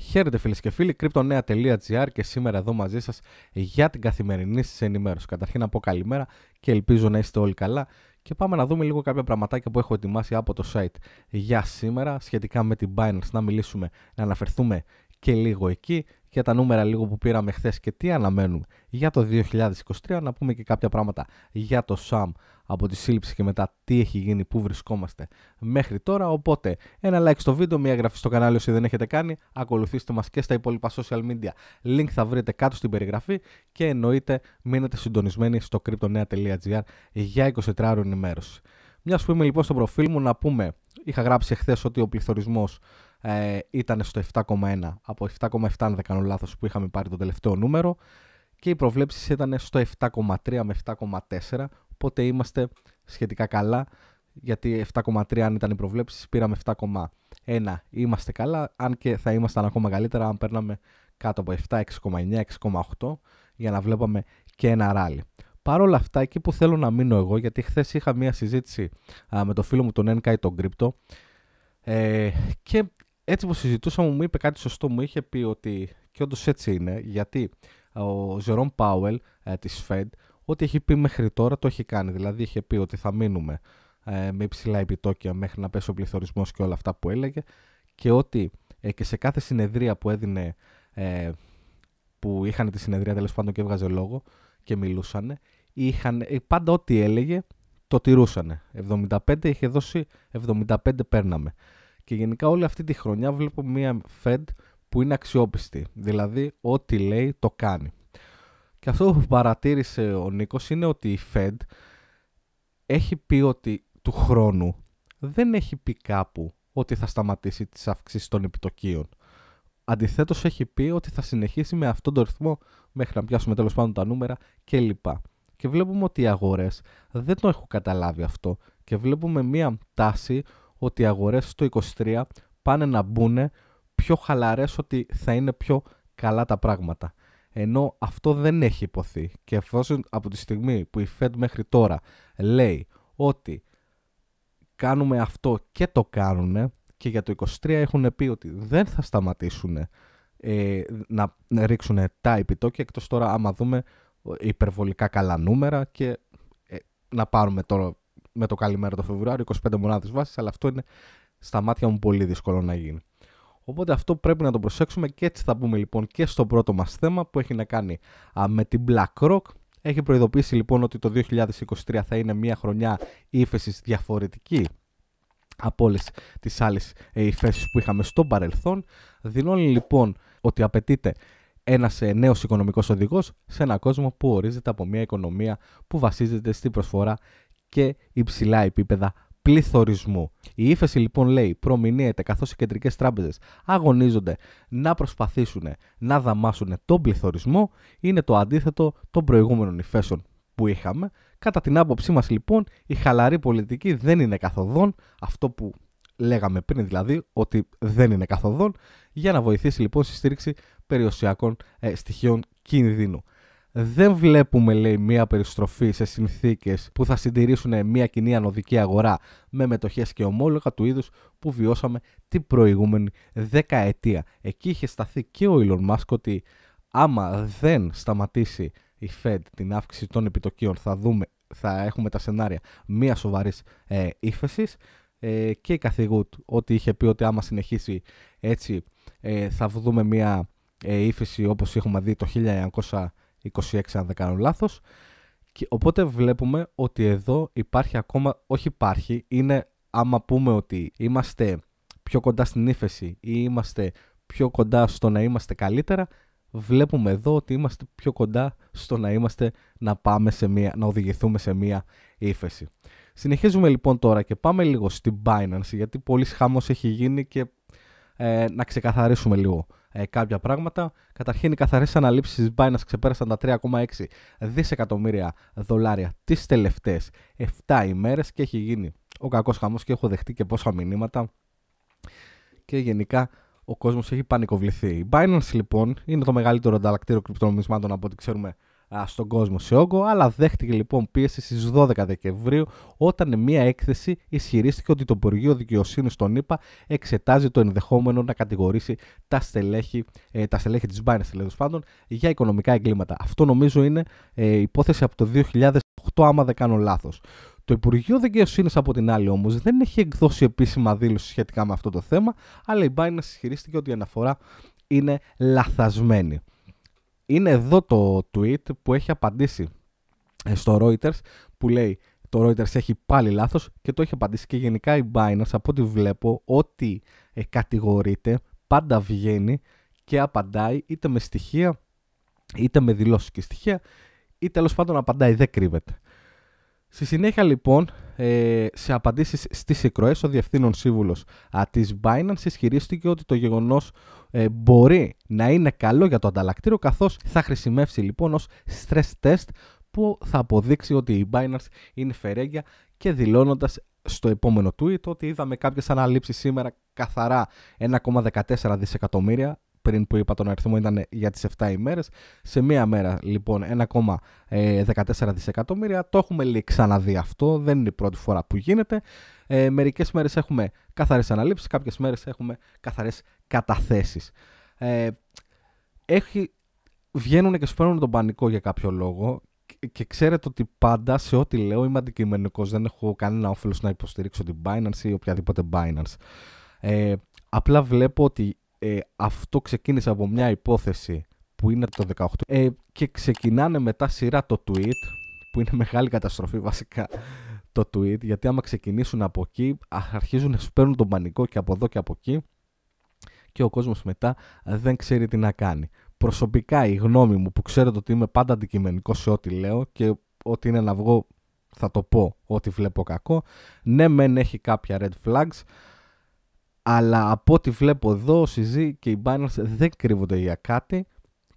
Χαίρετε φίλες και φίλοι, κρυπτονέα.gr και σήμερα εδώ μαζί σας για την καθημερινή σας ενημέρωση. Καταρχήν να πω καλημέρα και ελπίζω να είστε όλοι καλά και πάμε να δούμε λίγο κάποια πραγματάκια που έχω ετοιμάσει από το site για σήμερα σχετικά με την Binance, να μιλήσουμε, να αναφερθούμε και λίγο εκεί για τα νούμερα λίγο που πήραμε χθες και τι αναμένουμε για το 2023. Να πούμε και κάποια πράγματα για το ΣΑΜ από τη σύλληψη και μετά τι έχει γίνει, πού βρισκόμαστε μέχρι τώρα. Οπότε ένα like στο βίντεο, μια εγγραφή στο κανάλι όσοι δεν έχετε κάνει. Ακολουθήστε μας και στα υπόλοιπα social media. Link θα βρείτε κάτω στην περιγραφή και εννοείται μείνετε συντονισμένοι στο cryptonea.gr για 24 ώρες ενημέρωση. Μιας που είμαι λοιπόν στο προφίλ μου να πούμε, είχα γράψει χθες ότι ο πληθωρισμός ε, ήταν στο 7,1 από 7,7 αν δεν κάνω λάθος που είχαμε πάρει το τελευταίο νούμερο και οι προβλέψεις ήταν στο 7,3 με 7,4 οπότε είμαστε σχετικά καλά γιατί 7,3 αν ήταν οι προβλέψεις πήραμε 7,1 είμαστε καλά αν και θα ήμασταν ακόμα καλύτερα αν παίρναμε κάτω από 7, 6,9, 6,8 για να βλέπαμε και ένα ράλι. Παρ' όλα αυτά, εκεί που θέλω να μείνω εγώ, γιατί χθες είχα μία συζήτηση με το φίλο μου τον NK τον Κρύπτο ε, και έτσι που συζητούσαμε μου είπε κάτι σωστό. Μου είχε πει ότι, και όντως έτσι είναι, γιατί ε, ο Ζερόν Πάουελ τη της Fed, ό,τι έχει πει μέχρι τώρα το έχει κάνει. Δηλαδή είχε πει ότι θα μείνουμε ε, με υψηλά επιτόκια μέχρι να πέσει ο πληθωρισμός και όλα αυτά που έλεγε και ότι ε, και σε κάθε συνεδρία που έδινε, ε, που είχαν τη συνεδρία τέλος πάντων και έβγαζε λόγο και μιλούσαν, είχαν, ε, πάντα ό,τι έλεγε το τηρούσαν. 75 είχε δώσει, 75 παίρναμε. Και γενικά όλη αυτή τη χρονιά βλέπω μια Fed που είναι αξιόπιστη. Δηλαδή, ό,τι λέει το κάνει. Και αυτό που παρατήρησε ο Νίκος είναι ότι η Fed έχει πει ότι του χρόνου δεν έχει πει κάπου ότι θα σταματήσει τις αυξήσεις των επιτοκίων. Αντιθέτως έχει πει ότι θα συνεχίσει με αυτόν τον ρυθμό μέχρι να πιάσουμε τέλος πάντων τα νούμερα κλπ. Και βλέπουμε ότι οι αγορές δεν το έχουν καταλάβει αυτό και βλέπουμε μία τάση ότι οι αγορές στο 23 πάνε να μπουν πιο χαλαρές ότι θα είναι πιο καλά τα πράγματα. Ενώ αυτό δεν έχει υποθεί και εφόσον από τη στιγμή που η Fed μέχρι τώρα λέει ότι κάνουμε αυτό και το κάνουνε και για το 23 έχουν πει ότι δεν θα σταματήσουν ε, να ρίξουν τα επιτόκια εκτός τώρα άμα δούμε υπερβολικά καλά νούμερα και ε, να πάρουμε τώρα με το καλημέρα το Φεβρουάριο, 25 μονάδε βάση, αλλά αυτό είναι στα μάτια μου πολύ δύσκολο να γίνει. Οπότε αυτό πρέπει να το προσέξουμε και έτσι θα πούμε λοιπόν και στο πρώτο μας θέμα που έχει να κάνει με την BlackRock. Έχει προειδοποιήσει λοιπόν ότι το 2023 θα είναι μια χρονιά ύφεσης διαφορετική από όλες τις άλλες υφέσεις που είχαμε στο παρελθόν. Δηλώνει λοιπόν ότι απαιτείται ένας ε, νέος οικονομικός οδηγός σε ένα κόσμο που ορίζεται από μια οικονομία που βασίζεται στην προσφορά και υψηλά επίπεδα πληθωρισμού. Η ύφεση λοιπόν λέει προμηνύεται καθώς οι κεντρικές τράπεζες αγωνίζονται να προσπαθήσουν να δαμάσουν τον πληθωρισμό είναι το αντίθετο των προηγούμενων υφέσεων που είχαμε. Κατά την άποψή μας λοιπόν η χαλαρή πολιτική δεν είναι καθοδόν αυτό που λέγαμε πριν δηλαδή ότι δεν είναι καθοδόν για να βοηθήσει λοιπόν στη στήριξη περιουσιακών ε, στοιχείων κινδύνου δεν βλέπουμε, λέει, μία περιστροφή σε συνθήκες που θα συντηρήσουν μία κοινή ανωδική αγορά με μετοχές και ομόλογα του είδους που βιώσαμε την προηγούμενη δεκαετία. Εκεί είχε σταθεί και ο Elon Musk ότι άμα δεν σταματήσει η Fed την αύξηση των επιτοκίων θα δούμε, θα έχουμε τα σενάρια μία σοβαρής ε, ύφεσης. Ε, και η καθηγούτ ότι είχε πει ότι άμα συνεχίσει έτσι ε, θα δούμε μία ε, ύφεση όπως έχουμε δει το 1900 26 αν δεν κάνω λάθος. Και οπότε βλέπουμε ότι εδώ υπάρχει ακόμα, όχι υπάρχει, είναι άμα πούμε ότι είμαστε πιο κοντά στην ύφεση ή είμαστε πιο κοντά στο να είμαστε καλύτερα, βλέπουμε εδώ ότι είμαστε πιο κοντά στο να είμαστε να πάμε σε μία, να οδηγηθούμε σε μία ύφεση. Συνεχίζουμε λοιπόν τώρα και πάμε λίγο στην Binance γιατί πολύ χάμος έχει γίνει και ε, να ξεκαθαρίσουμε λίγο ε, κάποια πράγματα. Καταρχήν, οι καθαρές αναλήψεις της Binance ξεπέρασαν τα 3,6 δισεκατομμύρια δολάρια τις τελευταίες 7 ημέρες και έχει γίνει ο κακός χαμός και έχω δεχτεί και πόσα μηνύματα. Και γενικά ο κόσμος έχει πανικοβληθεί. Η Binance λοιπόν είναι το μεγαλύτερο ανταλλακτήριο κρυπτονομισμάτων από ό,τι ξέρουμε στον κόσμο σε όγκο, αλλά δέχτηκε λοιπόν πίεση στις 12 Δεκεμβρίου όταν μια έκθεση ισχυρίστηκε ότι το Υπουργείο Δικαιοσύνης στον ΗΠΑ εξετάζει το ενδεχόμενο να κατηγορήσει τα στελέχη, ε, τα στελέχη της Binance τέλος πάντων για οικονομικά εγκλήματα. Αυτό νομίζω είναι ε, υπόθεση από το 2008 άμα δεν κάνω λάθος. Το Υπουργείο Δικαιοσύνης, από την άλλη, όμως, δεν έχει εκδώσει επίσημα δήλωση σχετικά με αυτό το θέμα, αλλά η Binance ισχυρίστηκε ότι η αναφορά είναι λαθασμένη είναι εδώ το tweet που έχει απαντήσει ε, στο Reuters που λέει το Reuters έχει πάλι λάθος και το έχει απαντήσει και γενικά η Binance από ό,τι βλέπω ό,τι ε, κατηγορείται πάντα βγαίνει και απαντάει είτε με στοιχεία είτε με δηλώσεις και στοιχεία ή τέλος πάντων απαντάει, δεν κρύβεται. Στη συνέχεια λοιπόν, ε, σε απαντήσεις στις εκροές, ο Διευθύνων Σύμβουλος της Binance ισχυρίστηκε ότι το γεγονός ε, μπορεί να είναι καλό για το ανταλλακτήριο καθώς θα χρησιμεύσει λοιπόν ως stress test που θα αποδείξει ότι η Binance είναι φερέγγια και δηλώνοντας στο επόμενο tweet ότι είδαμε κάποιες αναλήψεις σήμερα καθαρά 1,14 δισεκατομμύρια πριν που είπα τον αριθμό ήταν για τις 7 ημέρες. Σε μία μέρα λοιπόν 1,14 ε, δισεκατομμύρια. Το έχουμε λέει, ξαναδεί αυτό, δεν είναι η πρώτη φορά που γίνεται. Ε, μερικές μέρες έχουμε καθαρές αναλήψεις, κάποιες μέρες έχουμε καθαρές καταθέσεις. Ε, έχει, βγαίνουν και σου τον πανικό για κάποιο λόγο και ξέρετε ότι πάντα σε ό,τι λέω είμαι αντικειμενικός. Δεν έχω κανένα όφελος να υποστηρίξω την Binance ή οποιαδήποτε Binance. Ε, απλά βλέπω ότι ε, αυτό ξεκίνησε από μια υπόθεση που είναι το 18 ε, και ξεκινάνε μετά σειρά το tweet που είναι μεγάλη καταστροφή βασικά το tweet γιατί άμα ξεκινήσουν από εκεί αρχίζουν να σπέρνουν τον πανικό και από εδώ και από εκεί και ο κόσμος μετά δεν ξέρει τι να κάνει. Προσωπικά η γνώμη μου που ξέρετε ότι είμαι πάντα αντικειμενικό σε ό,τι λέω και ό,τι είναι να βγω θα το πω ό,τι βλέπω κακό. Ναι μεν έχει κάποια red flags αλλά από ό,τι βλέπω εδώ, ο CZ και οι Binance δεν κρύβονται για κάτι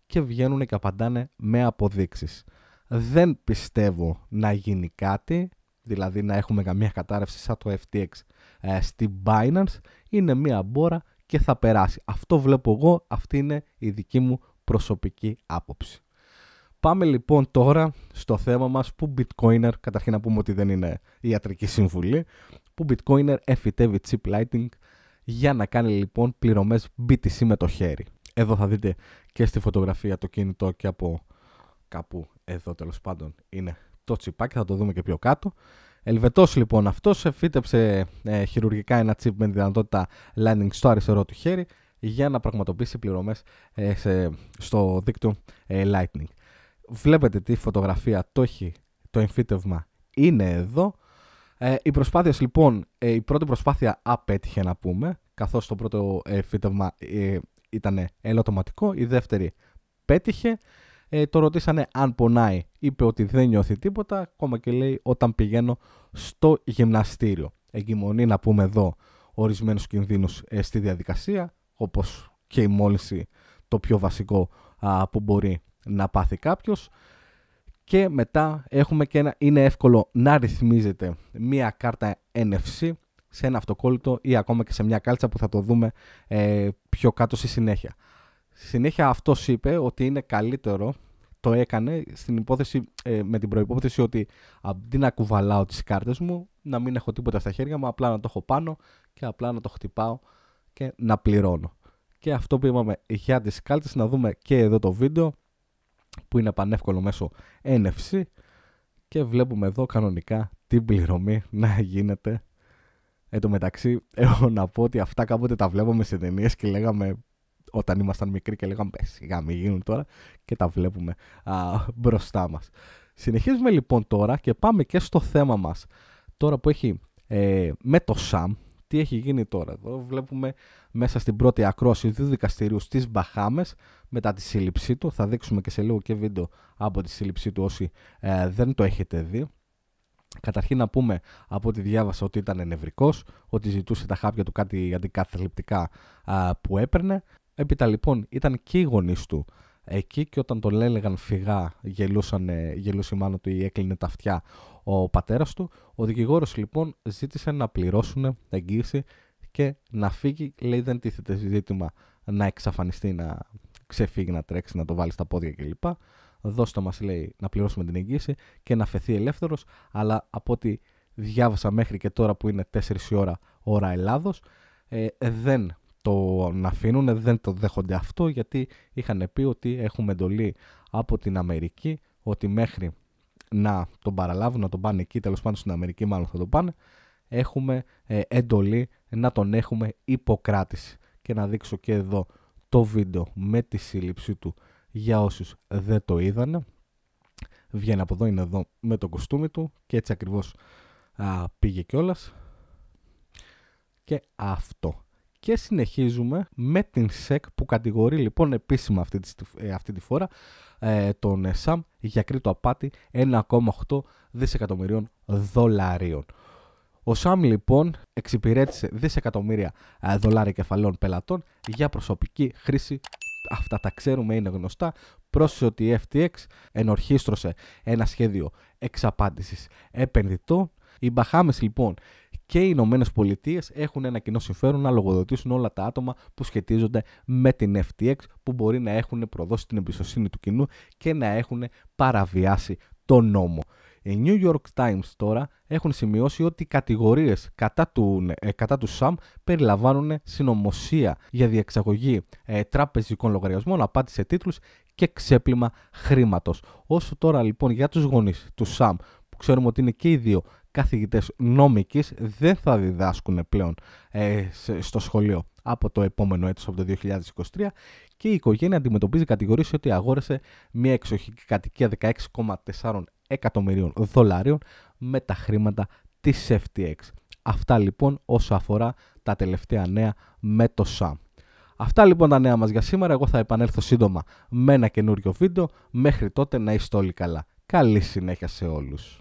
και βγαίνουν και απαντάνε με αποδείξεις. Δεν πιστεύω να γίνει κάτι, δηλαδή να έχουμε καμία κατάρρευση σαν το FTX στη ε, στην Binance. Είναι μία μπόρα και θα περάσει. Αυτό βλέπω εγώ, αυτή είναι η δική μου προσωπική άποψη. Πάμε λοιπόν τώρα στο θέμα μας που Bitcoiner, καταρχήν να πούμε ότι δεν είναι ιατρική συμβουλή, που Bitcoiner εφητεύει chip lighting για να κάνει λοιπόν πληρωμές BTC με το χέρι. Εδώ θα δείτε και στη φωτογραφία το κινητό και από κάπου εδώ τέλος πάντων είναι το τσιπάκι, θα το δούμε και πιο κάτω. Ελβετός λοιπόν αυτός φύτεψε ε, χειρουργικά ένα τσιπ με τη δυνατότητα landing στο αριστερό του χέρι για να πραγματοποιήσει πληρωμές ε, στο δίκτυο ε, Lightning. Βλέπετε τι φωτογραφία, το έχει το εμφύτευμα είναι εδώ ε, οι προσπάθειες λοιπόν, ε, η πρώτη προσπάθεια απέτυχε να πούμε, καθώς το πρώτο ε, φύτευμα ε, ήταν ελαττωματικό, η δεύτερη πέτυχε. Ε, το ρωτήσανε αν πονάει, είπε ότι δεν νιώθει τίποτα, ακόμα και λέει όταν πηγαίνω στο γυμναστήριο. Εγκυμονεί να πούμε εδώ ορισμένους κινδύνους ε, στη διαδικασία, όπως και η μόλυνση το πιο βασικό που μπορεί να πάθει κάποιος. Και μετά έχουμε και ένα, είναι εύκολο να ρυθμίζετε μία κάρτα NFC σε ένα αυτοκόλλητο ή ακόμα και σε μια κάλτσα που θα το δούμε ε, πιο κάτω στη συνέχεια. Στη συνέχεια αυτός είπε ότι είναι καλύτερο, το έκανε στην υπόθεση, ε, με την προϋπόθεση ότι αντί να κουβαλάω τις κάρτες μου, να μην έχω τίποτα στα χέρια μου, απλά να το έχω πάνω και απλά να το χτυπάω και να πληρώνω. Και αυτό που είπαμε για τις κάλτσες να δούμε και εδώ το βίντεο, που είναι πανεύκολο μέσω NFC και βλέπουμε εδώ κανονικά την πληρωμή να γίνεται. Εν τω μεταξύ έχω να πω ότι αυτά κάποτε τα βλέπουμε σε ταινίες και λέγαμε όταν ήμασταν μικροί και λέγαμε πες σιγά μη γίνουν τώρα και τα βλέπουμε α, μπροστά μας. Συνεχίζουμε λοιπόν τώρα και πάμε και στο θέμα μας τώρα που έχει ε, με το ΣΑΜ τι έχει γίνει τώρα. Εδώ βλέπουμε μέσα στην πρώτη ακρόαση του δικαστηρίου στις Μπαχάμες μετά τη σύλληψή του. Θα δείξουμε και σε λίγο και βίντεο από τη σύλληψή του όσοι ε, δεν το έχετε δει. Καταρχήν να πούμε από ό,τι διάβασα ότι ήταν νευρικός, ότι ζητούσε τα χάπια του κάτι αντικαθληπτικά που έπαιρνε. Έπειτα λοιπόν ήταν και οι γονείς του εκεί και όταν τον έλεγαν φυγά γελούσαν, γελούσε μάλλον του ή έκλεινε τα αυτιά ο πατέρας του. Ο δικηγόρος λοιπόν ζήτησε να πληρώσουν εγγύηση και να φύγει. Λέει δεν τίθεται ζήτημα να εξαφανιστεί, να ξεφύγει, να τρέξει, να το βάλει στα πόδια κλπ. Δώστε μας λέει να πληρώσουμε την εγγύηση και να φεθεί ελεύθερος. Αλλά από ό,τι διάβασα μέχρι και τώρα που είναι 4 η ώρα ώρα Ελλάδος ε, δεν το αφήνουν, δεν το δέχονται αυτό γιατί είχαν πει ότι έχουμε εντολή από την Αμερική ότι μέχρι να τον παραλάβουν, να τον πάνε εκεί, τέλος πάντων στην Αμερική μάλλον θα τον πάνε, έχουμε ε, εντολή να τον έχουμε υποκράτηση. Και να δείξω και εδώ το βίντεο με τη σύλληψή του για όσους δεν το είδανε. Βγαίνει από εδώ, είναι εδώ με το κοστούμι του και έτσι ακριβώς α, πήγε κιόλας. Και αυτό και συνεχίζουμε με την ΣΕΚ που κατηγορεί λοιπόν επίσημα αυτή τη, ε, αυτή τη φορά ε, τον ε, ΣΑΜ για κρήτο απάτη 1,8 δισεκατομμυρίων δολαρίων. Ο ΣΑΜ λοιπόν εξυπηρέτησε δισεκατομμύρια ε, δολάρια κεφαλών πελατών για προσωπική χρήση. Αυτά τα ξέρουμε, είναι γνωστά. Πρόσθεσε ότι η FTX ενορχίστρωσε ένα σχέδιο εξαπάντησης επενδυτών. Οι Μπαχάμες λοιπόν και οι Ηνωμένε Πολιτείες έχουν ένα κοινό συμφέρον να λογοδοτήσουν όλα τα άτομα που σχετίζονται με την FTX που μπορεί να έχουν προδώσει την εμπιστοσύνη του κοινού και να έχουν παραβιάσει τον νόμο. Οι New York Times τώρα έχουν σημειώσει ότι οι κατηγορίες κατά του, ε, ΣΑΜ περιλαμβάνουν συνωμοσία για διεξαγωγή ε, τραπεζικών λογαριασμών, απάντηση σε τίτλους και ξέπλυμα χρήματος. Όσο τώρα λοιπόν για τους γονείς του ΣΑΜ που ξέρουμε ότι είναι και οι δύο καθηγητές νομικής δεν θα διδάσκουν πλέον ε, στο σχολείο από το επόμενο έτος, από το 2023 και η οικογένεια αντιμετωπίζει κατηγορήσεις ότι αγόρασε μια εξοχική κατοικία 16,4 εκατομμυρίων δολάριων με τα χρήματα της FTX. Αυτά λοιπόν όσο αφορά τα τελευταία νέα με το ΣΑΜ. Αυτά λοιπόν τα νέα μας για σήμερα. Εγώ θα επανέλθω σύντομα με ένα καινούριο βίντεο. Μέχρι τότε να είστε όλοι καλά. Καλή συνέχεια σε όλους.